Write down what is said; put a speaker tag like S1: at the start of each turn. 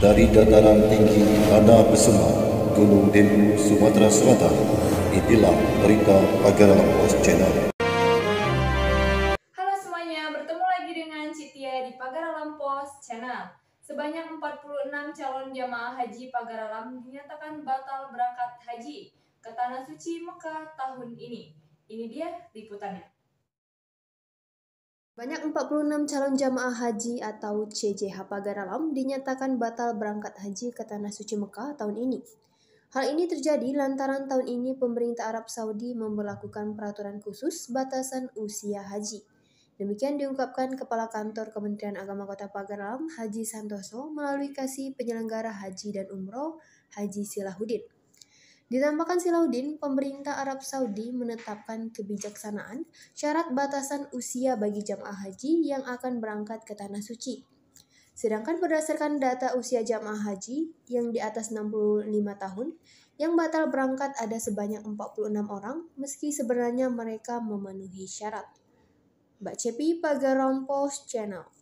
S1: dari dataran tinggi Tanda Besema, Gunung Dempu, Sumatera Selatan. Itulah berita Pagaralam Post Channel. Halo semuanya, bertemu lagi dengan Citia di Pagaralam Post Channel. Sebanyak 46 calon jemaah haji Pagar Alam dinyatakan batal berangkat haji ke Tanah Suci Mekah tahun ini. Ini dia liputannya.
S2: Banyak 46 calon jamaah haji atau CJH Pagaralam dinyatakan batal berangkat haji ke Tanah Suci Mekah tahun ini. Hal ini terjadi lantaran tahun ini pemerintah Arab Saudi memperlakukan peraturan khusus batasan usia haji. Demikian diungkapkan Kepala Kantor Kementerian Agama Kota Pagaralam Haji Santoso melalui kasih penyelenggara haji dan umroh Haji Silahuddin. Ditambahkan Silaudin, pemerintah Arab Saudi menetapkan kebijaksanaan syarat batasan usia bagi jamaah haji yang akan berangkat ke Tanah Suci. Sedangkan berdasarkan data usia jamaah haji yang di atas 65 tahun, yang batal berangkat ada sebanyak 46 orang meski sebenarnya mereka memenuhi syarat. Mbak Cepi Pagarompos Channel